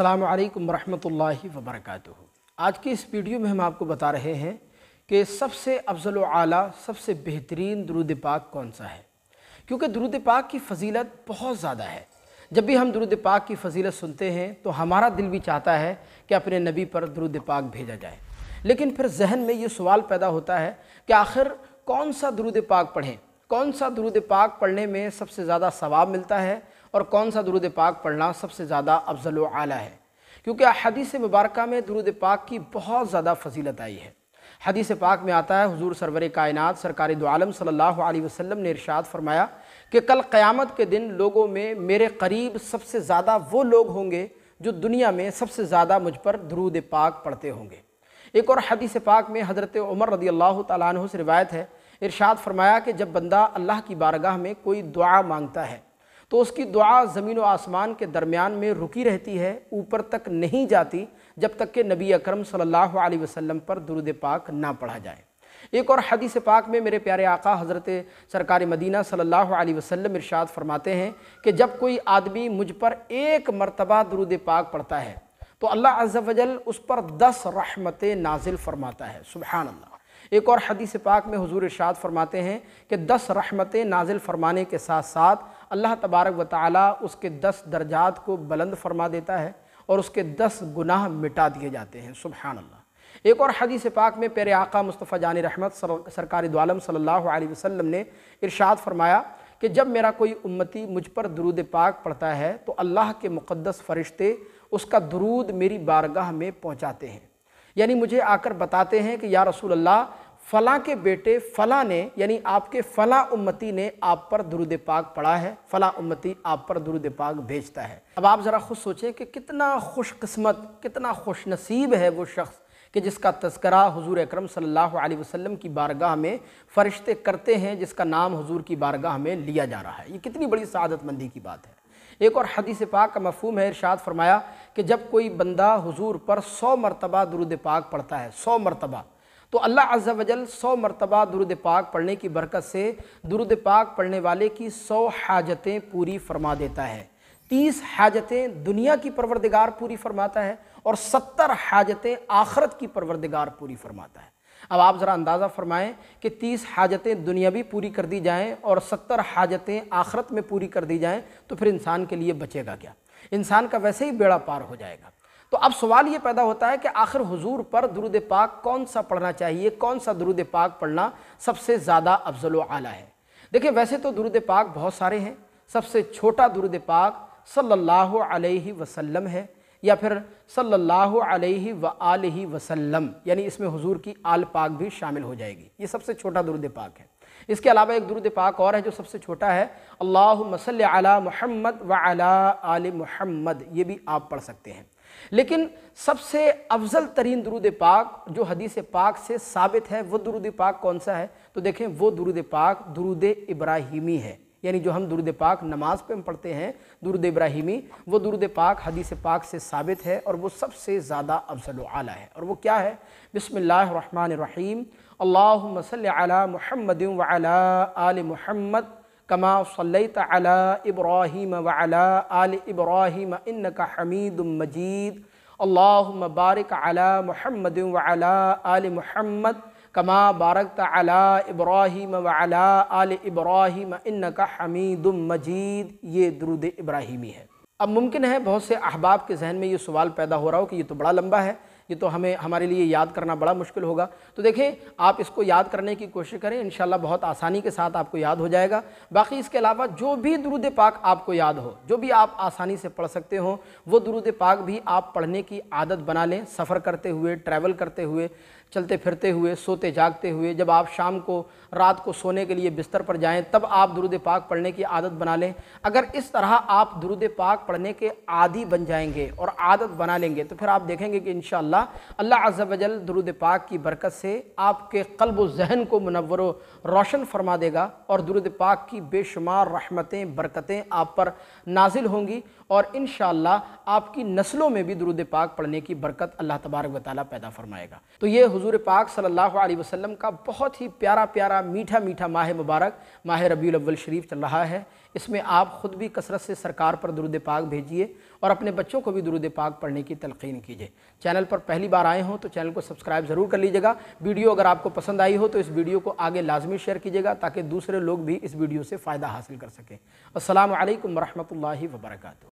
अल्लाम वरहमतुल्लाहि वबरकatuh आज की इस वीडियो में हम आपको बता रहे हैं कि सबसे अफजल आला सबसे बेहतरीन दरुद पाक कौन सा है क्योंकि दरुद पाक की फजीलत बहुत ज़्यादा है जब भी हम दरुद पाक की फजीलत सुनते हैं तो हमारा दिल भी चाहता है कि अपने नबी पर दरुद पाक भेजा जाए लेकिन फिर जहन में ये सवाल पैदा होता है कि आखिर कौन सा दरुद पाक पढ़ें कौन सा दरुद पाक पढ़ने में सबसे ज़्यादा सवाब मिलता है और कौन सा दुरुद पाक पढ़ना सबसे ज़्यादा अफजल आला है क्योंकि हदीस मुबारक में दुरुद पाक की बहुत ज़्यादा फजीलत आई है हदीस पाक में आता है हुजूर सरवर कायनात सरकारी दोम सल्लल्लाहु अलैहि वसल्लम ने इरशाद फरमाया कि कल क़यामत के दिन लोगों में मेरे करीब सबसे ज़्यादा वो लोग होंगे जो दुनिया में सबसे ज़्यादा मुझ पर दरूद पाक पढ़ते होंगे एक और हदीस पाक में हज़रत उमर रदी अल्लाह तु से रिवायत है इरशाद फरमाया कि जब बंदा अल्लाह की बारगाह में कोई दुआ मांगता है तो उसकी दुआ ज़मीन व आसमान के दरमियान में रुकी रहती है ऊपर तक नहीं जाती जब तक कि नबी अकरम सल्लल्लाहु अलैहि वसल्लम पर दुरुद पाक ना पढ़ा जाए एक और हदीस पाक में मेरे प्यारे आका हज़रत सरकार मदीना सल्लल्लाहु अलैहि वसल्लम इरशाद फरमाते हैं कि जब कोई आदमी मुझ पर एक मरतबा दुरुद पाक पढ़ता है तो अल्लाह अज्जा वजल उस पर दस रहमतें नाजिल फरमाता है सुबहान एक और हदीस पाक में हजूर इरशाद फरमाते हैं कि दस रहमतें नाजिल फरमाने के साथ साथ अल्लाह तबारक व ताली उसके दस दर्जात को बुलंद फरमा देता है और उसके दस गुनाह मिटा दिए जाते हैं सुबहानल्ला अल्लाह एक और हदीस पाक में पेरे आका मुस्तफ़ा जान रहमत सरकारी दोम सल्लल्लाहु अलैहि वसल्लम ने इरशाद फरमाया कि जब मेरा कोई उम्मती मुझ पर दरूद पाक पढ़ता है तो अल्लाह के मुक़दस फ़रिश्ते उसका दरूद मेरी बारगाह में पहुँचाते हैं यानी मुझे आकर बताते हैं कि या रसूल अल्लाह फ़ला के बेटे फ़ला ने यानी आपके फ़ला उम्मती ने आप पर दुरुद पाक पढ़ा है फ़ला उम्मती आप पर दुरुद पाक भेजता है अब आप ज़रा खुद सोचें कि कितना खुशकस्मत कितना खुश नसीब है वो शख्स कि जिसका तस्करा हजूर अक्रम सल्लल्लाहु अलैहि वसल्लम की बारगाह में फ़रिश्ते करते हैं जिसका नाम हजूर की बारगाह में लिया जा रहा है ये कितनी बड़ी सदतमंदी की बात है एक और हदीस पाक का मफहम है इरशाद फरमाया कि जब कोई बंदा हुजूर पर सौ मरतबा दुरुद पाक पढ़ता है सौ मरतबा तो अल्लाह अज वजल सौ मरतबा दुरुद पाक पढ़ने की बरकत से दुरुद पाक पढ़ने वाले की सौ हाजतें पूरी फरमा देता है तीस हाजतें दुनिया की परवरदिगार पूरी फरमाता है और सत्तर हाजतें आखरत की परवरदिगार पूरी फरमाता है अब आप ज़रा अंदाज़ा फरमाएं कि तीस हाजतें दुनियावी पूरी कर दी जाएं और सत्तर हाजतें आखरत में पूरी कर दी जाएं तो फिर इंसान के लिए बचेगा क्या इंसान का वैसे ही बेड़ा पार हो जाएगा तो अब सवाल ये पैदा होता है कि आखिर हुजूर पर दुरुद पाक कौन सा पढ़ना चाहिए कौन सा दुरुद पाक पढ़ना सबसे ज़्यादा अफजल आला है देखिए वैसे तो दुरुद पाक बहुत सारे हैं सबसे छोटा दुरुद पाक सल्लल्लाहु अलैहि वसल्लम है या फिर सल्लल्लाहु अलैहि व आलि वसल्लम यानी इसमें हुजूर की आल पाक भी शामिल हो जाएगी ये सबसे छोटा दुरुद पाक है इसके अलावा एक दुरुद पाक और है जो सबसे छोटा है अल्लाह मसल अला महमद व अला आल महमद ये भी आप पढ़ सकते हैं लेकिन सबसे अफजल तरीन दरुद पाक जो हदीस पाक से साबित है वो दरुद पाक कौन सा है तो देखें वो दुरुद पाक दुरुद इब्राहिमी है यानी जो हम दुरुद पाक नमाज पे हम पढ़ते हैं दुरुद इब्राहिमी वो दुरुद पाक हदीस पाक से साबित है और वो सबसे ज़्यादा अफजल आला है और वो क्या है बिसमीम अल्लाम महमद आल महमद कमा सल्लत अला इब्राहिम वला आल इब्राहिम इन का हमीद मजीद अल्लाह मबारक अला महमद वला आल महमद कमा बारक अला इब्राहिम वला आल इब्राहिम इन का हमीद मजीद ये दरुद इब्राहिमी है अब मुमकिन है बहुत से अहबाब के जहन में ये सवाल पैदा हो रहा हो कि ये तो बड़ा लंबा है ये तो हमें हमारे लिए याद करना बड़ा मुश्किल होगा तो देखें आप इसको याद करने की कोशिश करें इन बहुत आसानी के साथ आपको याद हो जाएगा बाकी इसके अलावा जो भी दुरुद पाक आपको याद हो जो भी आप आसानी से पढ़ सकते हो वो दुरुद पाक भी आप पढ़ने की आदत बना लें सफ़र करते हुए ट्रैवल करते हुए चलते फिरते हुए सोते जागते हुए जब आप शाम को रात को सोने के लिए बिस्तर पर जाएं तब आप दुरुद पाक पढ़ने की आदत बना लें अगर इस तरह आप दुरुद पाक पढ़ने के आदि बन जाएंगे और आदत बना लेंगे तो फिर आप देखेंगे कि इन अल्लाह अज़ल दरुद पाक की बरकत से आपके कल्ब जहन को मनवर रोशन फरमा देगा और दरुद पाक की बेशुमार रहमतें बरकतें आप पर नाजिल होंगी और इन आपकी नस्लों में भी दरुद पाक पढ़ने की बरकत अल्लाह तबारक व ताली पैदा फरमाएगा तो ये हजूर पाक सल्ला वसम का बहुत ही प्यारा प्यारा मीठा मीठा माह मुबारक माह रबी अव्वल शरीफ चल रहा है इसमें आप ख़ुद भी कसरत से सरकार पर दरुद पाक भेजिए और अपने बच्चों को भी दरुद पाक पढ़ने की तलकिन कीजिए चैनल पर पहली बार आए हों तो चैनल को सब्सक्राइब ज़रूर कर लीजिएगा वीडियो अगर आपको पसंद आई हो तो इस वीडियो को आगे लाजमी शेयर कीजिएगा ताकि दूसरे लोग भी इस वीडियो से फ़ायदा हासिल कर सकें असल वरहमल वर्का